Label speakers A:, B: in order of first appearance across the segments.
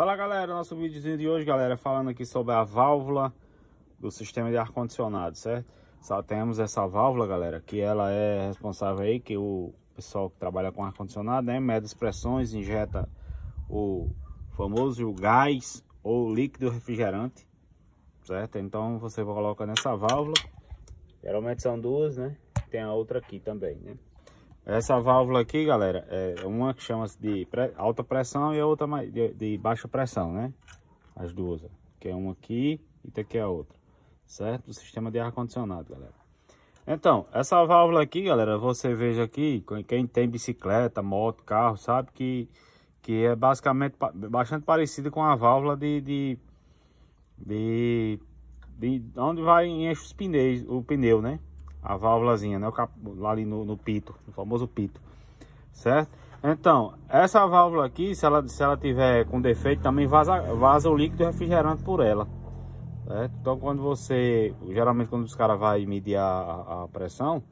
A: Fala galera, nosso vídeo de hoje, galera, falando aqui sobre a válvula do sistema de ar-condicionado, certo? Só temos essa válvula, galera, que ela é responsável aí, que o pessoal que trabalha com ar-condicionado, né, mede as pressões, injeta o famoso gás ou líquido refrigerante, certo? Então você coloca nessa válvula, geralmente são duas, né? Tem a outra aqui também, né? Essa válvula aqui, galera, é uma que chama-se de alta pressão e a outra de, baixa pressão, né? As duas, que é uma aqui e daqui é a outra, certo? O sistema de ar-condicionado, galera. Então, essa válvula aqui, galera, você veja aqui, quem tem bicicleta, moto, carro, sabe que, que é basicamente bastante parecida com a válvula de, de, de, de onde vai enche os pneus, o pneu, né? a válvulazinha, né? O cap... Lá ali no, no, pito, no famoso pito, certo? Então, essa válvula aqui, se ela, se ela tiver com defeito, também vaza, vaza o líquido refrigerante por ela. Certo? Então, quando você... Geralmente, quando os caras vão medir a, a, pressão,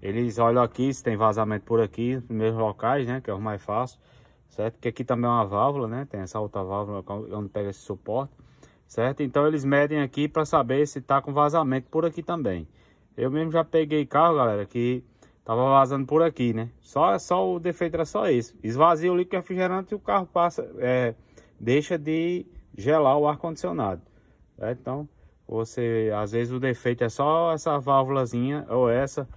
A: eles olham aqui se tem vazamento por aqui, nos mesmos locais, né? Que é o mais fácil, certo? Que aqui também é uma válvula, né? Tem essa outra válvula é onde pega esse suporte, certo? Então, eles medem aqui para saber se está com vazamento por aqui também. Eu mesmo já peguei carro, galera, que tava vazando por aqui, né? Só, só o defeito era só isso: Esvazia o líquido refrigerante e o carro passa, é, deixa de gelar o ar-condicionado. Né? Então, você, às vezes o defeito é só essa válvulazinha, ou essa,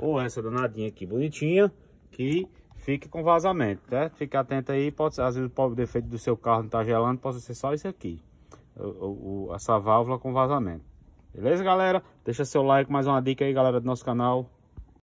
A: ou essa danadinha aqui, bonitinha, que fique com vazamento, né? Fique atento aí, pode ser, às vezes o pobre defeito do seu carro não tá gelando, pode ser só isso aqui, o, o, essa válvula com vazamento. Beleza, galera? Deixa seu like, mais uma dica aí, galera, do nosso canal.